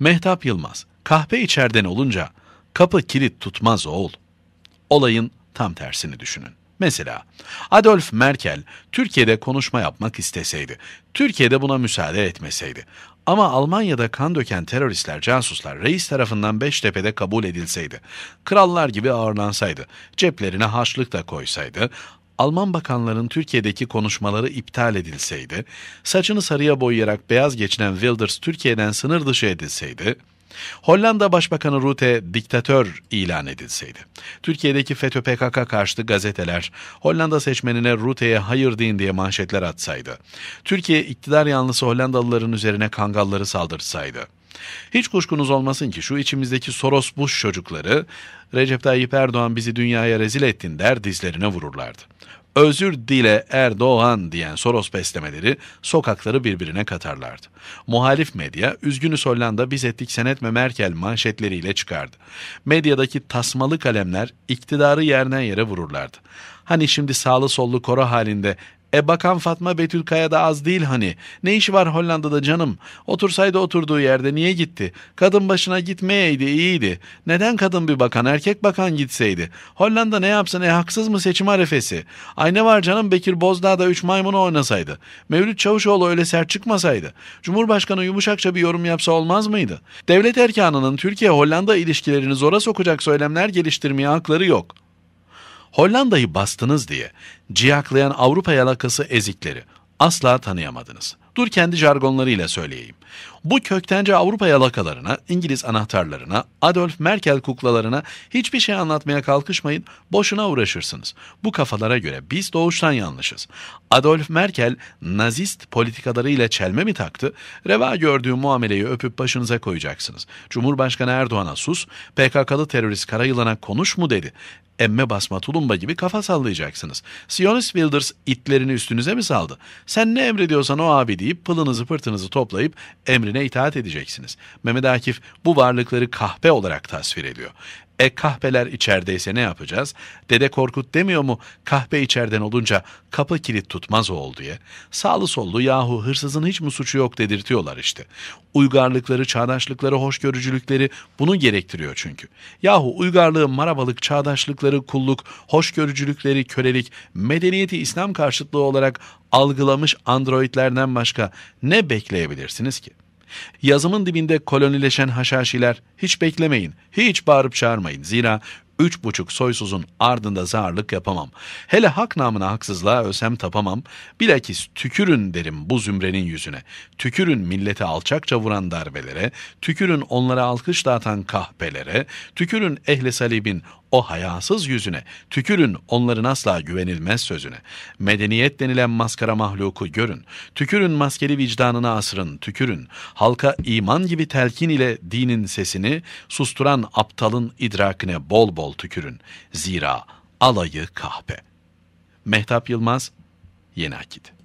Mehtap Yılmaz, kahpe içerden olunca kapı kilit tutmaz oğul. Olayın tam tersini düşünün. Mesela Adolf Merkel Türkiye'de konuşma yapmak isteseydi, Türkiye'de buna müsaade etmeseydi ama Almanya'da kan döken teröristler, casuslar reis tarafından Beştepe'de kabul edilseydi, krallar gibi ağırlansaydı, ceplerine haçlık da koysaydı, Alman bakanların Türkiye'deki konuşmaları iptal edilseydi, saçını sarıya boyayarak beyaz geçinen Wilders Türkiye'den sınır dışı edilseydi, Hollanda Başbakanı Rutte diktatör ilan edilseydi. Türkiye'deki FETÖ PKK karşıtı gazeteler Hollanda seçmenine Rutte'ye hayır deyin diye manşetler atsaydı. Türkiye iktidar yanlısı Hollandalıların üzerine kangalları saldırsaydı. Hiç kuşkunuz olmasın ki şu içimizdeki Soros Bush çocukları Recep Tayyip Erdoğan bizi dünyaya rezil ettin der dizlerine vururlardı. Özür dile Erdoğan diyen Soros beslemeleri sokakları birbirine katarlardı. Muhalif medya üzgünü Hollanda biz ettik sen etme Merkel manşetleriyle çıkardı. Medyadaki tasmalı kalemler iktidarı yerden yere vururlardı. Hani şimdi sağlı sollu koro halinde e bakan Fatma Betül Kaya da az değil hani. Ne işi var Hollanda'da canım? Otursaydı oturduğu yerde niye gitti? Kadın başına gitmeyeydi iyiydi. Neden kadın bir bakan erkek bakan gitseydi? Hollanda ne yapsın e haksız mı seçim arefesi? Ay ne var canım Bekir Bozdağ'da üç 3 maymunu oynasaydı. Mevlüt Çavuşoğlu öyle sert çıkmasaydı. Cumhurbaşkanı yumuşakça bir yorum yapsa olmaz mıydı? Devlet erkanının Türkiye-Hollanda ilişkilerini zora sokacak söylemler geliştirmeye hakları yok.'' Hollanda'yı bastınız diye ciyaklayan Avrupa yalakası ezikleri asla tanıyamadınız. Dur kendi jargonlarıyla söyleyeyim. Bu köktence Avrupa yalakalarına, İngiliz anahtarlarına, Adolf Merkel kuklalarına hiçbir şey anlatmaya kalkışmayın, boşuna uğraşırsınız. Bu kafalara göre biz doğuştan yanlışız. Adolf Merkel nazist politikalarıyla çelme mi taktı? Reva gördüğü muameleyi öpüp başınıza koyacaksınız. Cumhurbaşkanı Erdoğan'a sus, PKK'lı terörist Karayılan'a konuş mu dedi emme basma tulumba gibi kafa sallayacaksınız. Siyonist Wilders itlerini üstünüze mi saldı? Sen ne emrediyorsan o abi deyip pılınızı pırtınızı toplayıp emrine emrine itaat edeceksiniz. Mehmet Akif bu varlıkları kahpe olarak tasvir ediyor. E kahpeler içerideyse ne yapacağız? Dede Korkut demiyor mu kahpe içeriden olunca kapı kilit tutmaz oğul diye. Sağlı sollu yahu hırsızın hiç mi suçu yok dedirtiyorlar işte. Uygarlıkları, çağdaşlıkları, hoşgörücülükleri bunu gerektiriyor çünkü. Yahu uygarlığı, marabalık, çağdaşlıkları, kulluk, hoşgörücülükleri, kölelik, medeniyeti İslam karşıtlığı olarak algılamış androidlerden başka ne bekleyebilirsiniz ki?'' Yazımın dibinde kolonileşen haşhaşiler hiç beklemeyin, hiç bağırıp çağırmayın. Zira üç buçuk soysuzun ardında zarlık yapamam. Hele hak namına haksızlığa ösem tapamam. Bilakis tükürün derim bu zümrenin yüzüne. Tükürün millete alçakça vuran darbelere, tükürün onlara alkış dağıtan kahpelere, tükürün ehli salibin o hayasız yüzüne, tükürün onların asla güvenilmez sözüne. Medeniyet denilen maskara mahluku görün, tükürün maskeli vicdanına asrın, tükürün. Halka iman gibi telkin ile dinin sesini, susturan aptalın idrakine bol bol tükürün. Zira alayı kahpe. Mehtap Yılmaz, Yeni Akit